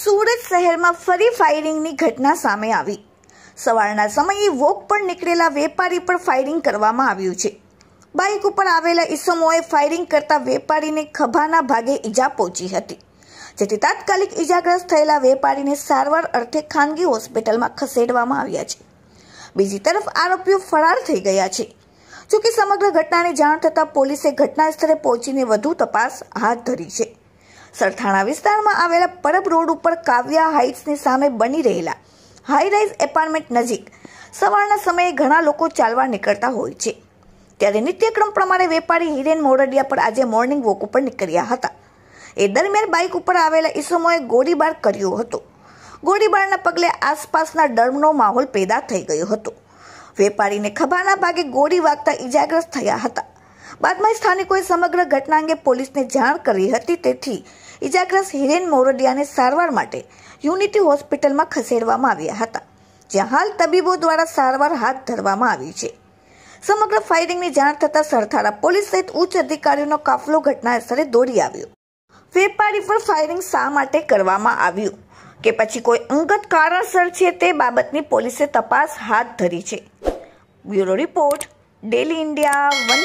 સુરત શહેરમાં ફરી ફાયરિંગની ઘટના સામે આવી સવારના સમયે વોક પર નીકળેલા વેપારી પર ફાયરિંગ કરવામાં આવ્યું છે બાઇક ઉપર આવેલા ઇસમોએ ફાયરિંગ કરતા વેપારીને ખભાના ભાગે ઈજા પહોંચી હતી જેથી તાત્કાલિક ઈજાગ્રસ્ત થયેલા વેપારીને સારવાર અર્થે ખાનગી હોસ્પિટલમાં ખસેડવામાં આવ્યા છે બીજી તરફ આરોપીઓ ફરાર થઈ ગયા છે જોકે સમગ્ર ઘટનાની જાણ થતાં પોલીસે ઘટના સ્થળે પહોંચીને વધુ તપાસ હાથ ધરી છે સરથાણા વિસ્તારમાં આવેલા પરબ રોડ ઉપર કાવ્યા હાઇટ્સની સામે બની રહેલા હાઈ રાઇઝ એપાર્ટમેન્ટ નજીક સવારના સમયે ઘણા લોકો ચાલવા નીકળતા હોય છે ત્યારે નિત્યક્રમ પ્રમાણે વેપારી હિરેન મોરડિયા પર આજે મોર્નિંગ વોક ઉપર નીકળ્યા હતા એ દરમિયાન બાઇક ઉપર આવેલા ઈસમોએ ગોળીબાર કર્યો હતો ગોળીબારના પગલે આસપાસના ડર્મનો માહોલ પેદા થઈ ગયો હતો વેપારીને ખભાના ભાગે ગોળી વાગતા ઈજાગ્રસ્ત થયા હતા બાદમાં સ્થાનિકોએ સમગ્ર ઘટના અંગે પોલીસને જાણ કરી હતી તેથી ઇજાગ્રસ્ત હિરેન મોરડિયાને સારવાર માટે યુનિટી હોસ્પિટલમાં ખસેડવામાં આવ્યા હતા જ્યાં હાલ તબીબો દ્વારા સારવાર હાથ ધરવામાં આવી છે સમગ્ર ફાયરિંગની જાણ થતાં સરથારા પોલીસ સહિત ઉચ્ચ અધિકારીઓનો કાફલો ઘટના ઘટનાસ્થળે દોડી આવ્યો વેપારી પર ફાયરિંગ શા માટે કરવામાં આવ્યું કે પછી કોઈ અંગત કારણસર છે તે બાબતની પોલીસે તપાસ હાથ ધરી છે bureau report daily India one